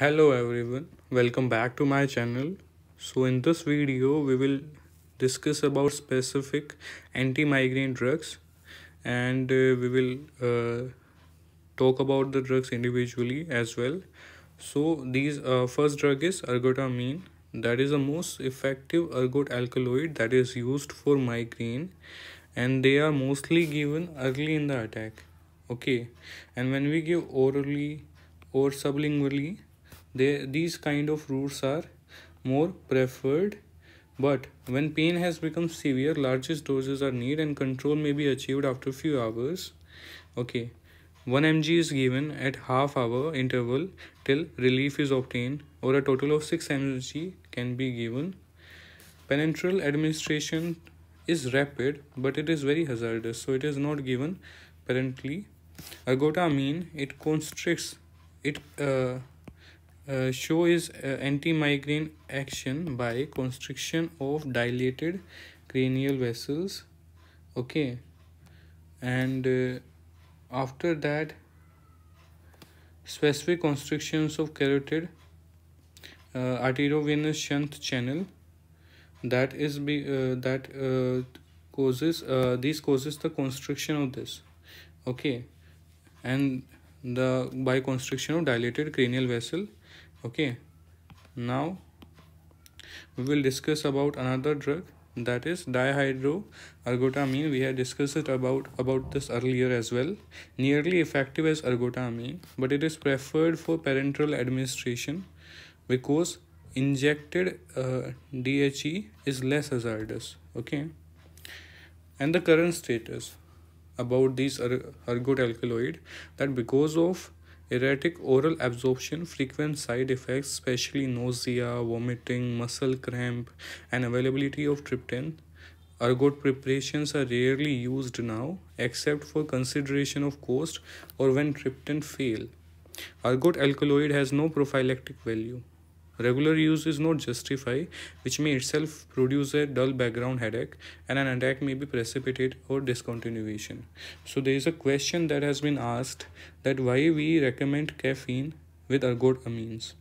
hello everyone welcome back to my channel so in this video we will discuss about specific anti-migraine drugs and uh, we will uh, talk about the drugs individually as well so these uh, first drug is ergotamine that is the most effective ergot alkaloid that is used for migraine and they are mostly given early in the attack okay and when we give orally or sublingually they these kind of routes are more preferred but when pain has become severe largest doses are needed and control may be achieved after few hours okay 1 mg is given at half hour interval till relief is obtained or a total of 6 mg can be given Penetral administration is rapid but it is very hazardous so it is not given parentally ergotamine it constricts it uh, uh, show is uh, anti-migraine action by constriction of dilated cranial vessels okay and uh, after that specific constrictions of carotid uh, arteriovenous shunt channel that is be uh, that uh, causes uh, these causes the constriction of this okay and the by constriction of dilated cranial vessel okay now we will discuss about another drug that is dihydroergotamine we had discussed it about about this earlier as well nearly effective as ergotamine but it is preferred for parenteral administration because injected uh, DHE is less hazardous okay and the current status about these ergot alkaloid that because of Erratic oral absorption, frequent side effects, especially nausea, vomiting, muscle cramp, and availability of tryptan. Ergot preparations are rarely used now, except for consideration of cost or when tryptan fail. Ergot alkaloid has no prophylactic value. Regular use is not justified, which may itself produce a dull background headache, and an attack may be precipitated or discontinuation. So there is a question that has been asked that why we recommend caffeine with ergotamines.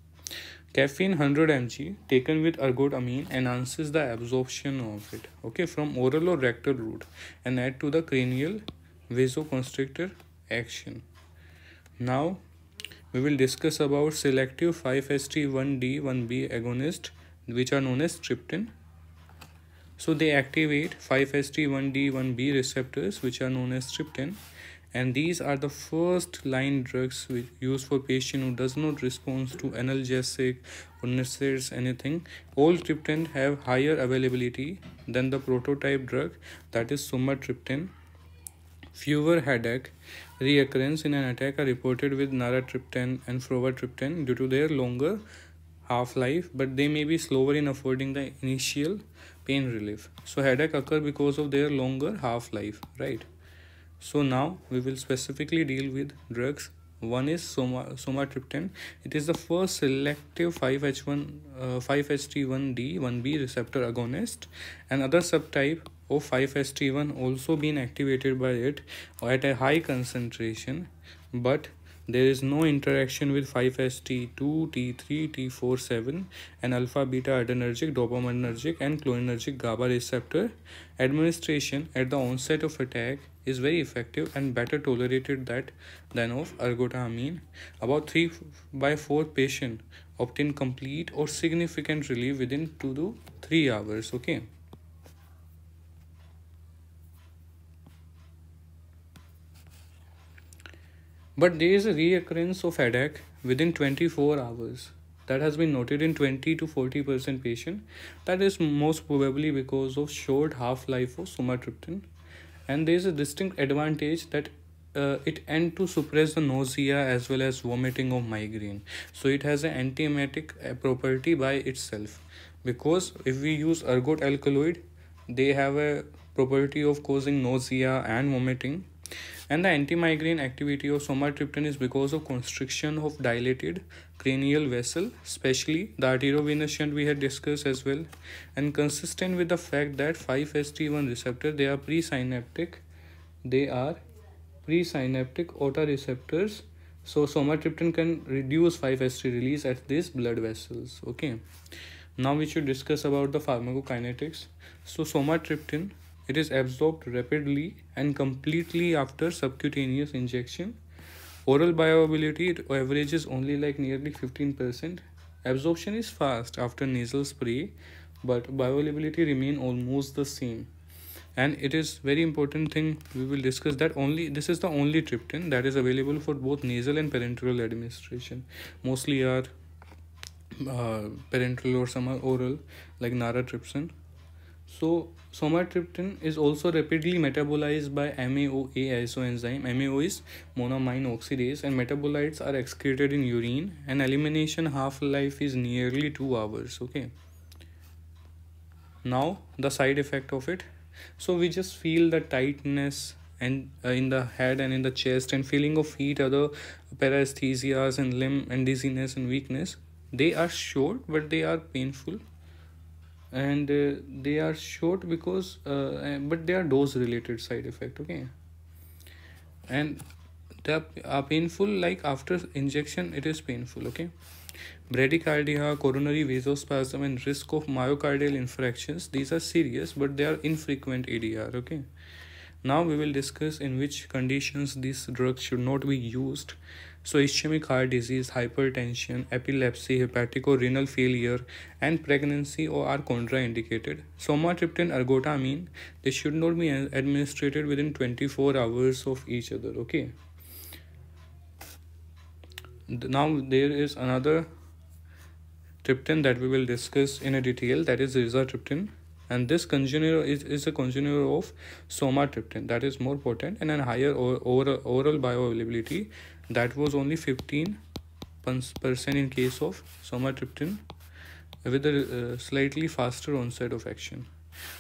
Caffeine 100 mg taken with ergotamine enhances the absorption of it, okay, from oral or rectal route and add to the cranial vasoconstrictor action. Now we will discuss about selective 5-HT1D1B agonist which are known as tryptin. So they activate 5-HT1D1B receptors which are known as tryptin and these are the first line drugs used for patient who does not respond to analgesic or NSAIDs anything all tryptans have higher availability than the prototype drug that is sumatriptan Fewer headache reoccurrence in an attack are reported with naratriptan and frovatriptan due to their longer half-life, but they may be slower in affording the initial pain relief. So headache occur because of their longer half-life, right? So now we will specifically deal with drugs. One is soma, somatriptan. It is the first selective 5H1, uh, 5HT1D1B receptor agonist. Another subtype 0 5 one also been activated by it at a high concentration but there is no interaction with 5-HT2, T3, T4, 7 and alpha beta adrenergic, dopaminergic and cholinergic GABA receptor. Administration at the onset of attack is very effective and better tolerated that than of ergotamine. About 3 by 4 patient obtain complete or significant relief within 2 to 3 hours. Okay. But there is a reoccurrence of headache within 24 hours that has been noted in 20 to 40% patient. That is most probably because of short half-life of sumatriptan. And there is a distinct advantage that uh, it end to suppress the nausea as well as vomiting of migraine. So it has an antiemetic uh, property by itself. Because if we use ergot alkaloid, they have a property of causing nausea and vomiting and the anti-migraine activity of somatriptan is because of constriction of dilated cranial vessel, especially the arteriovenous shunt we had discussed as well. And consistent with the fact that 5-HT1 receptor, they are presynaptic, they are presynaptic autoreceptors. So somatriptan can reduce 5-HT release at these blood vessels. Okay. Now we should discuss about the pharmacokinetics. So somatriptan it is absorbed rapidly and completely after subcutaneous injection. Oral bioavailability averages only like nearly 15%. Absorption is fast after nasal spray, but bioavailability remain almost the same. And it is very important thing we will discuss that only this is the only triptan that is available for both nasal and parenteral administration. Mostly are uh, parenteral or some oral like naratriptan so somatriptan is also rapidly metabolized by MAOA isoenzyme. MAO is monoamine oxidase and metabolites are excreted in urine and elimination half-life is nearly 2 hours. Okay. Now the side effect of it. So we just feel the tightness and uh, in the head and in the chest and feeling of heat other paresthesias and limb and dizziness and weakness they are short but they are painful and uh, they are short because uh, but they are dose related side effect okay and they are uh, painful like after injection it is painful okay bradycardia coronary vasospasm and risk of myocardial infarctions these are serious but they are infrequent adr okay now we will discuss in which conditions this drug should not be used so, ischemic heart disease, hypertension, epilepsy, hepatic or renal failure, and pregnancy are contraindicated. Somatriptan ergotamine, they should not be administered within 24 hours of each other. Okay. Now, there is another triptan that we will discuss in a detail that is rizatriptan and this congener is, is a congener of somatropin that is more potent and a higher oral, oral bioavailability that was only 15 percent in case of somatropin with a uh, slightly faster onset of action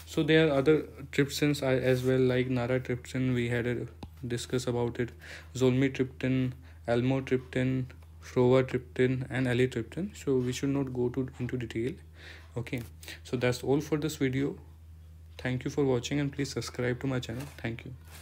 so there are other triptans as well like naratriptan we had a discuss about it zolmitriptan almotriptan frovatriptan and alitryptan so we should not go to into detail okay so that's all for this video thank you for watching and please subscribe to my channel thank you